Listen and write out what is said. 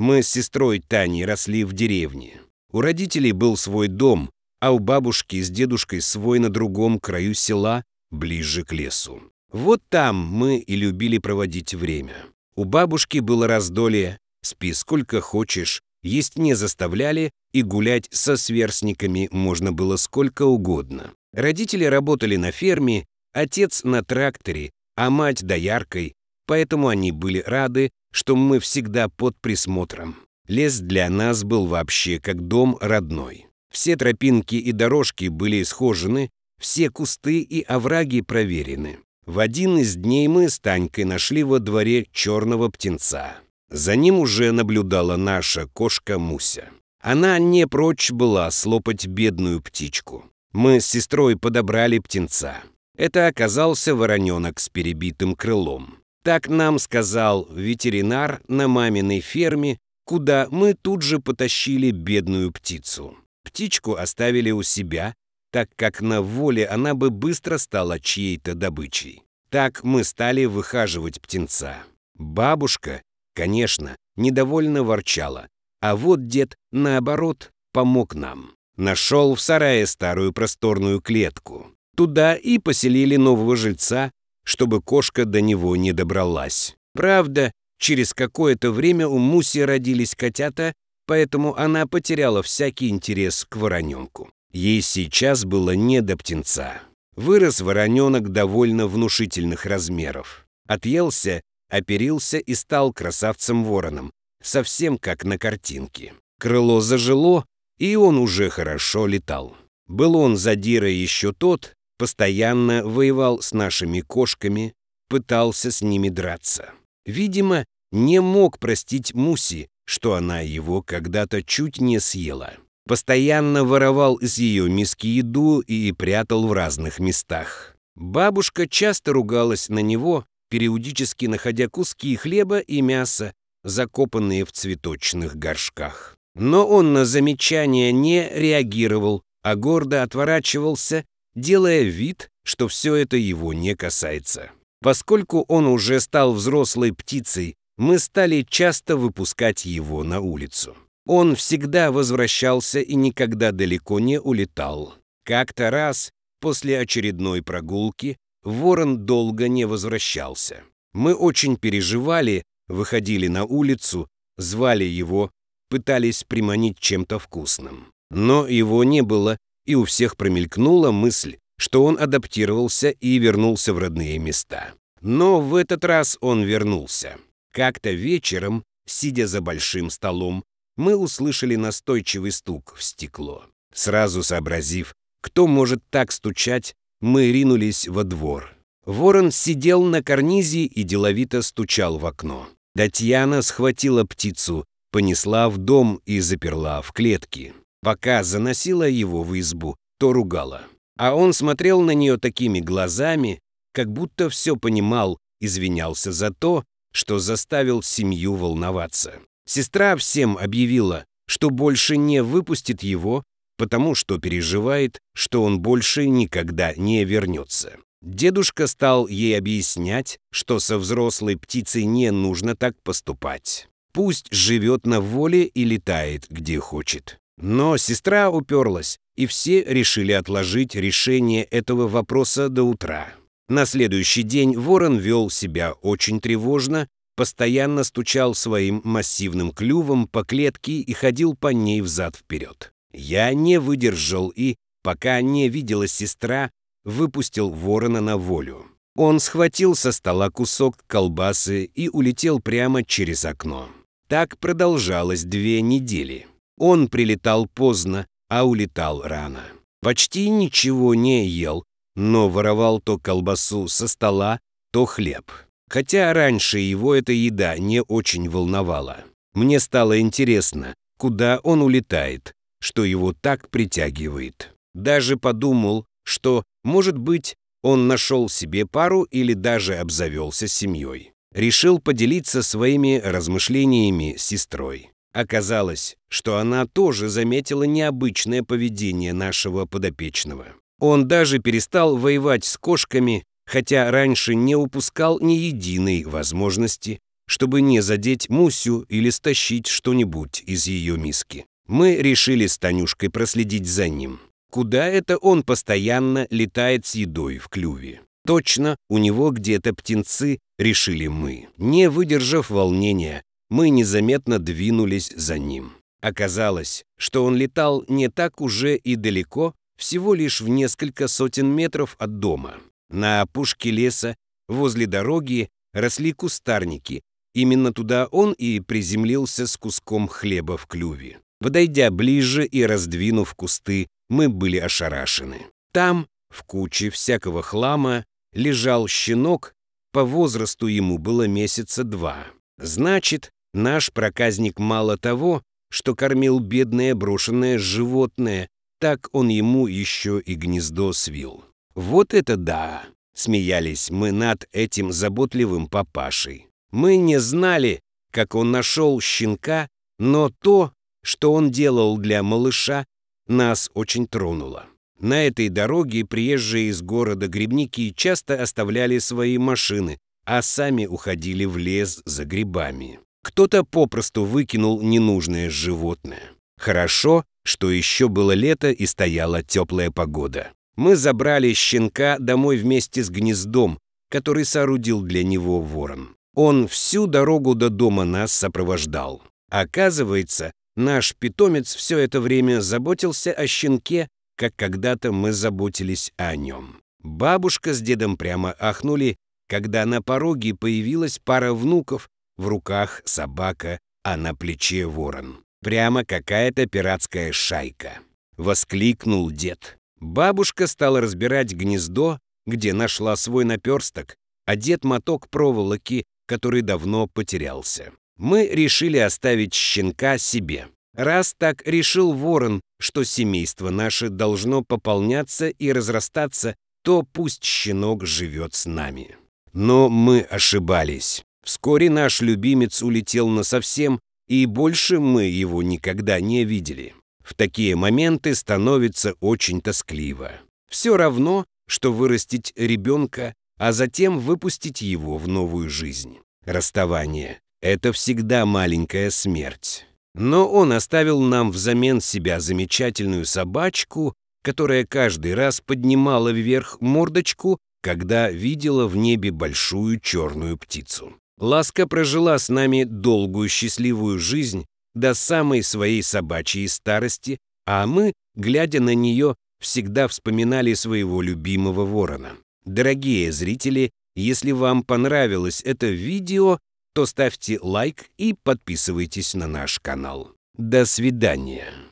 Мы с сестрой Таней росли в деревне. У родителей был свой дом, а у бабушки с дедушкой свой на другом краю села, ближе к лесу. Вот там мы и любили проводить время. У бабушки было раздолье, спи сколько хочешь, есть не заставляли, и гулять со сверстниками можно было сколько угодно. Родители работали на ферме, отец на тракторе, а мать дояркой, поэтому они были рады, что мы всегда под присмотром. Лес для нас был вообще как дом родной. Все тропинки и дорожки были исхожены, все кусты и овраги проверены. В один из дней мы с Танькой нашли во дворе черного птенца. За ним уже наблюдала наша кошка Муся. Она не прочь была слопать бедную птичку. Мы с сестрой подобрали птенца. Это оказался вороненок с перебитым крылом. Так нам сказал ветеринар на маминой ферме, куда мы тут же потащили бедную птицу. Птичку оставили у себя, так как на воле она бы быстро стала чьей-то добычей. Так мы стали выхаживать птенца. Бабушка, конечно, недовольно ворчала, а вот дед, наоборот, помог нам. Нашел в сарае старую просторную клетку. Туда и поселили нового жильца, чтобы кошка до него не добралась. Правда, через какое-то время у Муси родились котята, поэтому она потеряла всякий интерес к вороненку. Ей сейчас было не до птенца. Вырос вороненок довольно внушительных размеров. Отъелся, оперился и стал красавцем-вороном, совсем как на картинке. Крыло зажило, и он уже хорошо летал. Был он задира еще тот, Постоянно воевал с нашими кошками, пытался с ними драться. Видимо, не мог простить Муси, что она его когда-то чуть не съела. Постоянно воровал из ее миски еду и прятал в разных местах. Бабушка часто ругалась на него, периодически находя куски хлеба и мяса, закопанные в цветочных горшках. Но он на замечания не реагировал, а гордо отворачивался делая вид, что все это его не касается. Поскольку он уже стал взрослой птицей, мы стали часто выпускать его на улицу. Он всегда возвращался и никогда далеко не улетал. Как-то раз, после очередной прогулки, ворон долго не возвращался. Мы очень переживали, выходили на улицу, звали его, пытались приманить чем-то вкусным. Но его не было, и у всех промелькнула мысль, что он адаптировался и вернулся в родные места. Но в этот раз он вернулся. Как-то вечером, сидя за большим столом, мы услышали настойчивый стук в стекло. Сразу сообразив, кто может так стучать, мы ринулись во двор. Ворон сидел на карнизе и деловито стучал в окно. Татьяна схватила птицу, понесла в дом и заперла в клетке. Пока заносила его в избу, то ругала. А он смотрел на нее такими глазами, как будто все понимал, извинялся за то, что заставил семью волноваться. Сестра всем объявила, что больше не выпустит его, потому что переживает, что он больше никогда не вернется. Дедушка стал ей объяснять, что со взрослой птицей не нужно так поступать. Пусть живет на воле и летает, где хочет. Но сестра уперлась, и все решили отложить решение этого вопроса до утра. На следующий день ворон вел себя очень тревожно, постоянно стучал своим массивным клювом по клетке и ходил по ней взад-вперед. Я не выдержал и, пока не видела сестра, выпустил ворона на волю. Он схватил со стола кусок колбасы и улетел прямо через окно. Так продолжалось две недели. Он прилетал поздно, а улетал рано. Почти ничего не ел, но воровал то колбасу со стола, то хлеб. Хотя раньше его эта еда не очень волновала. Мне стало интересно, куда он улетает, что его так притягивает. Даже подумал, что, может быть, он нашел себе пару или даже обзавелся семьей. Решил поделиться своими размышлениями с сестрой. Оказалось, что она тоже заметила необычное поведение нашего подопечного. Он даже перестал воевать с кошками, хотя раньше не упускал ни единой возможности, чтобы не задеть Мусю или стащить что-нибудь из ее миски. Мы решили с Танюшкой проследить за ним. Куда это он постоянно летает с едой в клюве? Точно, у него где-то птенцы, решили мы. Не выдержав волнения, мы незаметно двинулись за ним. Оказалось, что он летал не так уже и далеко, всего лишь в несколько сотен метров от дома. На опушке леса, возле дороги, росли кустарники. Именно туда он и приземлился с куском хлеба в клюве. Подойдя ближе и раздвинув кусты, мы были ошарашены. Там, в куче всякого хлама, лежал щенок, по возрасту ему было месяца два. Значит, Наш проказник мало того, что кормил бедное брошенное животное, так он ему еще и гнездо свил. «Вот это да!» — смеялись мы над этим заботливым папашей. Мы не знали, как он нашел щенка, но то, что он делал для малыша, нас очень тронуло. На этой дороге приезжие из города грибники часто оставляли свои машины, а сами уходили в лес за грибами. Кто-то попросту выкинул ненужное животное. Хорошо, что еще было лето и стояла теплая погода. Мы забрали щенка домой вместе с гнездом, который соорудил для него ворон. Он всю дорогу до дома нас сопровождал. Оказывается, наш питомец все это время заботился о щенке, как когда-то мы заботились о нем. Бабушка с дедом прямо ахнули, когда на пороге появилась пара внуков в руках собака, а на плече ворон. Прямо какая-то пиратская шайка. Воскликнул дед. Бабушка стала разбирать гнездо, где нашла свой наперсток, а дед моток проволоки, который давно потерялся. Мы решили оставить щенка себе. Раз так решил ворон, что семейство наше должно пополняться и разрастаться, то пусть щенок живет с нами. Но мы ошибались. Вскоре наш любимец улетел насовсем, и больше мы его никогда не видели. В такие моменты становится очень тоскливо. Все равно, что вырастить ребенка, а затем выпустить его в новую жизнь. Расставание – это всегда маленькая смерть. Но он оставил нам взамен себя замечательную собачку, которая каждый раз поднимала вверх мордочку, когда видела в небе большую черную птицу. Ласка прожила с нами долгую счастливую жизнь до самой своей собачьей старости, а мы, глядя на нее, всегда вспоминали своего любимого ворона. Дорогие зрители, если вам понравилось это видео, то ставьте лайк и подписывайтесь на наш канал. До свидания!